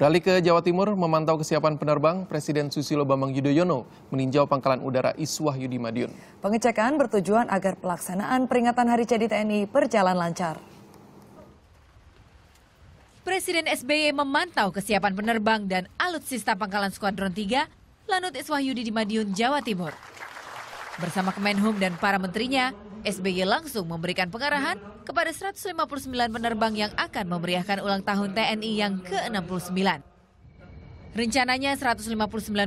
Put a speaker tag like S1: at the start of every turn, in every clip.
S1: Beralih ke Jawa Timur, memantau kesiapan penerbang, Presiden Susilo Bambang Yudhoyono meninjau pangkalan udara Iswah Yudi Madiun. Pengecekan bertujuan agar pelaksanaan peringatan Hari Jadi TNI berjalan lancar. Presiden SBY memantau kesiapan penerbang dan alutsista pangkalan Skuadron 3, Lanut Iswah Yudi di Madiun, Jawa Timur. Bersama Kemenhum dan para menterinya, SBY langsung memberikan pengarahan kepada 159 penerbang yang akan memeriahkan ulang tahun TNI yang ke-69. Rencananya 159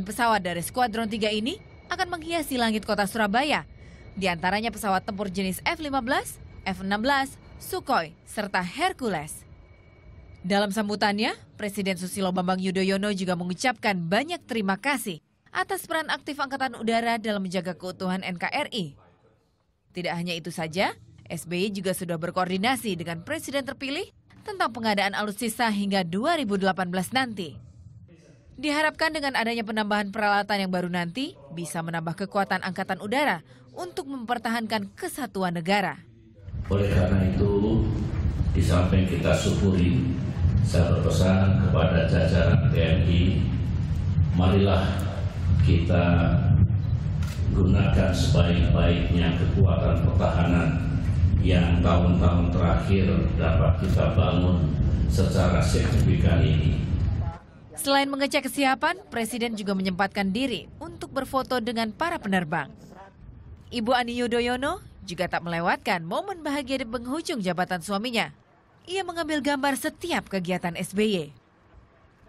S1: pesawat dari Skuadron 3 ini akan menghiasi langit kota Surabaya, di antaranya pesawat tempur jenis F-15, F-16, Sukhoi, serta Hercules. Dalam sambutannya, Presiden Susilo Bambang Yudhoyono juga mengucapkan banyak terima kasih atas peran aktif Angkatan Udara dalam menjaga keutuhan NKRI tidak hanya itu saja, SBY juga sudah berkoordinasi dengan Presiden terpilih tentang pengadaan alutsista hingga 2018 nanti. Diharapkan dengan adanya penambahan peralatan yang baru nanti bisa menambah kekuatan Angkatan Udara untuk mempertahankan kesatuan negara.
S2: Oleh karena itu, di samping kita syukuri, saya berpesan kepada jajaran TNI, marilah kita gunakan sebaik-baiknya kekuatan pertahanan yang tahun-tahun terakhir dapat kita bangun secara signifikan ini.
S1: Selain mengecek kesiapan, Presiden juga menyempatkan diri untuk berfoto dengan para penerbang. Ibu Ani Yudhoyono juga tak melewatkan momen bahagia di penghujung jabatan suaminya. Ia mengambil gambar setiap kegiatan SBY.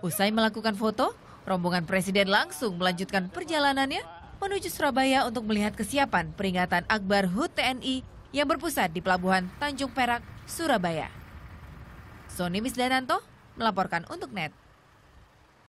S1: Usai melakukan foto, rombongan Presiden langsung melanjutkan perjalanannya menuju Surabaya untuk melihat kesiapan peringatan Akbar HUT TNI yang berpusat di Pelabuhan Tanjung Perak, Surabaya. Sony Misdananto melaporkan untuk NET.